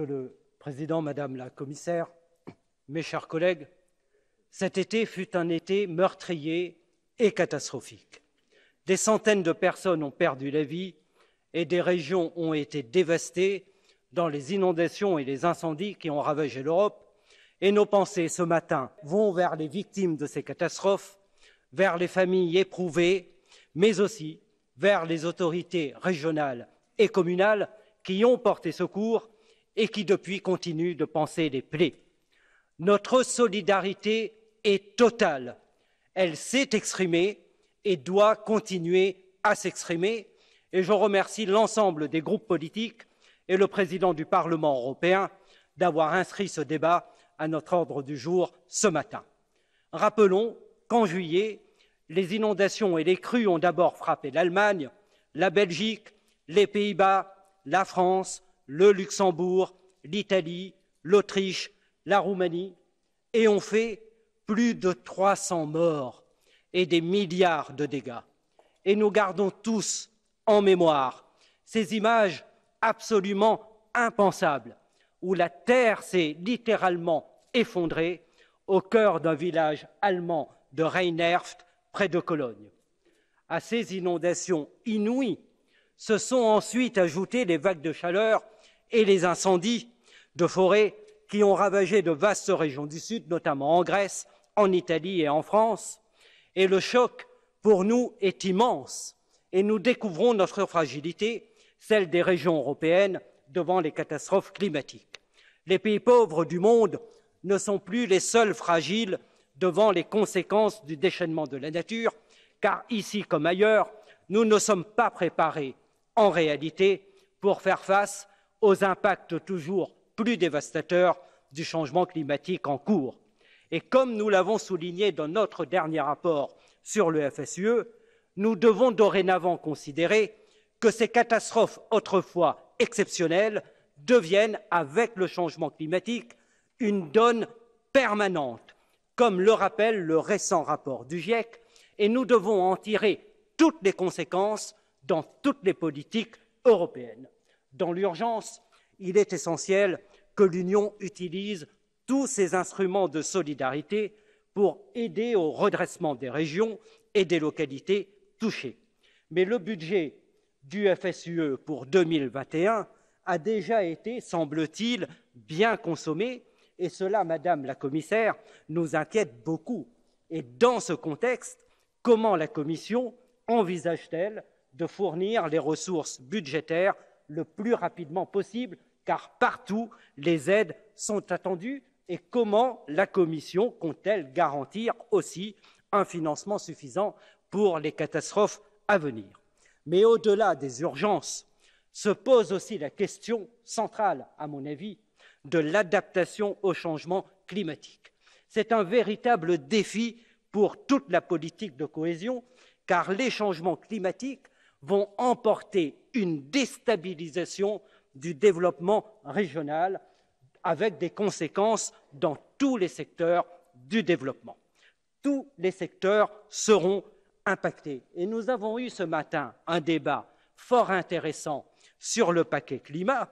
Monsieur le Président, Madame la Commissaire, mes chers collègues, cet été fut un été meurtrier et catastrophique. Des centaines de personnes ont perdu la vie et des régions ont été dévastées dans les inondations et les incendies qui ont ravagé l'Europe. Et nos pensées ce matin vont vers les victimes de ces catastrophes, vers les familles éprouvées, mais aussi vers les autorités régionales et communales qui ont porté secours et qui depuis continue de penser les plaies. Notre solidarité est totale. Elle s'est exprimée et doit continuer à s'exprimer. Et je remercie l'ensemble des groupes politiques et le président du Parlement européen d'avoir inscrit ce débat à notre ordre du jour ce matin. Rappelons qu'en juillet, les inondations et les crues ont d'abord frappé l'Allemagne, la Belgique, les Pays-Bas, la France, le Luxembourg, l'Italie, l'Autriche, la Roumanie, et ont fait plus de 300 morts et des milliards de dégâts. Et nous gardons tous en mémoire ces images absolument impensables où la terre s'est littéralement effondrée au cœur d'un village allemand de Reinerft, près de Cologne. À ces inondations inouïes se sont ensuite ajoutées les vagues de chaleur et les incendies de forêts qui ont ravagé de vastes régions du Sud, notamment en Grèce, en Italie et en France. Et le choc pour nous est immense et nous découvrons notre fragilité, celle des régions européennes, devant les catastrophes climatiques. Les pays pauvres du monde ne sont plus les seuls fragiles devant les conséquences du déchaînement de la nature, car ici comme ailleurs, nous ne sommes pas préparés en réalité pour faire face aux impacts toujours plus dévastateurs du changement climatique en cours. Et comme nous l'avons souligné dans notre dernier rapport sur le FSUE, nous devons dorénavant considérer que ces catastrophes autrefois exceptionnelles deviennent, avec le changement climatique, une donne permanente, comme le rappelle le récent rapport du GIEC, et nous devons en tirer toutes les conséquences dans toutes les politiques européennes dans l'urgence, il est essentiel que l'Union utilise tous ses instruments de solidarité pour aider au redressement des régions et des localités touchées. Mais le budget du FSUE pour 2021 a déjà été, semble-t-il, bien consommé, et cela, Madame la Commissaire, nous inquiète beaucoup. Et dans ce contexte, comment la Commission envisage-t-elle de fournir les ressources budgétaires le plus rapidement possible, car partout, les aides sont attendues. Et comment la Commission compte elle garantir aussi un financement suffisant pour les catastrophes à venir Mais au-delà des urgences, se pose aussi la question centrale, à mon avis, de l'adaptation au changement climatique. C'est un véritable défi pour toute la politique de cohésion, car les changements climatiques vont emporter une déstabilisation du développement régional avec des conséquences dans tous les secteurs du développement. Tous les secteurs seront impactés. Et nous avons eu ce matin un débat fort intéressant sur le paquet climat,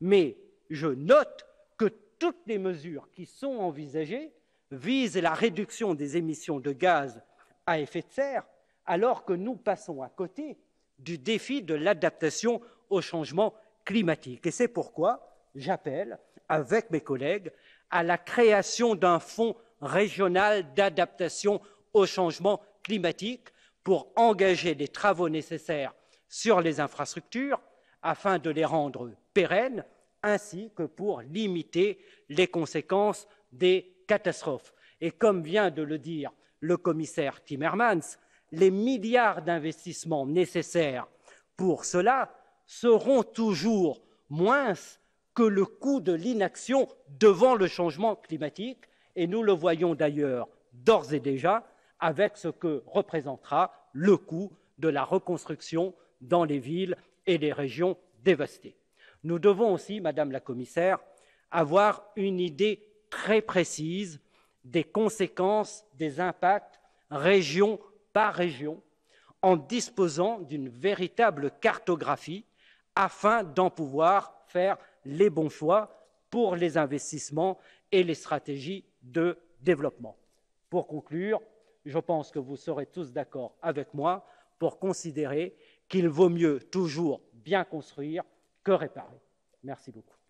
mais je note que toutes les mesures qui sont envisagées visent la réduction des émissions de gaz à effet de serre, alors que nous passons à côté du défi de l'adaptation au changement climatique. Et c'est pourquoi j'appelle, avec mes collègues, à la création d'un fonds régional d'adaptation au changement climatique pour engager les travaux nécessaires sur les infrastructures afin de les rendre pérennes, ainsi que pour limiter les conséquences des catastrophes. Et comme vient de le dire le commissaire Timmermans, les milliards d'investissements nécessaires pour cela seront toujours moins que le coût de l'inaction devant le changement climatique, et nous le voyons d'ailleurs d'ores et déjà avec ce que représentera le coût de la reconstruction dans les villes et les régions dévastées. Nous devons aussi, Madame la Commissaire, avoir une idée très précise des conséquences, des impacts région par région en disposant d'une véritable cartographie afin d'en pouvoir faire les bons choix pour les investissements et les stratégies de développement. Pour conclure, je pense que vous serez tous d'accord avec moi pour considérer qu'il vaut mieux toujours bien construire que réparer. Merci beaucoup.